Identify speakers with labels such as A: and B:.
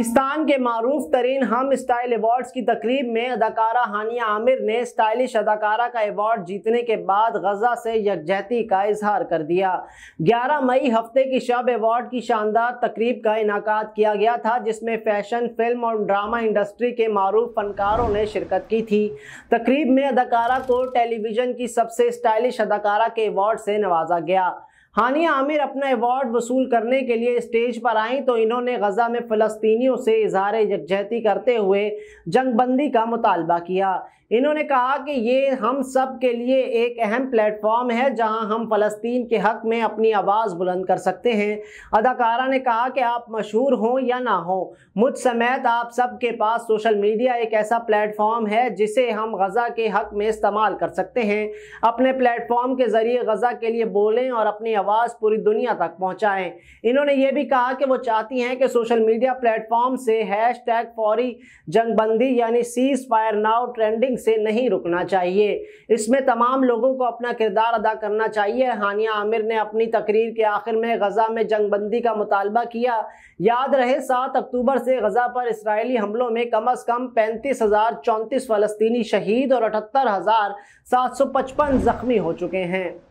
A: पाकिस्तान के मरूफ तरीन हम स्टाइल अवार्ड्स की तकरीब में अदाकारा हानिया आमिर ने स्टाइलिश अदाकारा का अवार्ड जीतने के बाद गजा से यकजहती का इजहार कर दिया 11 मई हफ्ते की शब अवार्ड की शानदार तकरीब का इनका किया गया था जिसमें फैशन फिल्म और ड्रामा इंडस्ट्री के मरूफ फनकारों ने शिरकत की थी तकरीब में अदाकारा को टेलीविजन की सबसे स्टाइलिश अदाकारा के अवार्ड से नवाजा गया हानिया आमिर अपना अवार्ड वसूल करने के लिए स्टेज पर आईं तो इन्होंने गज़ा में फ़लस्तियों से इजहार यकजहती करते हुए जंगबंदी का मुतालबा किया इन्होंने कहा कि ये हम सब के लिए एक अहम प्लेटफॉर्म है जहां हम फ़लस्तीन के हक़ में अपनी आवाज़ बुलंद कर सकते हैं अदाकारा ने कहा कि आप मशहूर हों या ना हों मुझ समेत आप सब के पास सोशल मीडिया एक ऐसा प्लेटफॉर्म है जिसे हम गज़ा के हक़ में इस्तेमाल कर सकते हैं अपने प्लेटफॉर्म के ज़रिए गज़ा के लिए बोलें और अपनी आवाज़ पूरी दुनिया तक पहुँचाएँ इन्होंने ये भी कहा कि वो चाहती हैं कि सोशल मीडिया प्लेटफॉर्म से हैश टैग फौरी जंगबंदी यानी सीज़ फायर नाव ट्रेंडिंग से नहीं रुकना चाहिए इसमें तमाम लोगों को अपना किरदार अदा करना चाहिए हानिया आमिर ने अपनी तकरीर के आखिर में गजा में जंगबंदी का मुतालबा किया याद रहे सात अक्टूबर से गजा पर इसराइली हमलों में कम अज कम पैंतीस हजार चौंतीस फलस्तनी शहीद और अठहत्तर हजार सात सौ पचपन जख्मी हो चुके हैं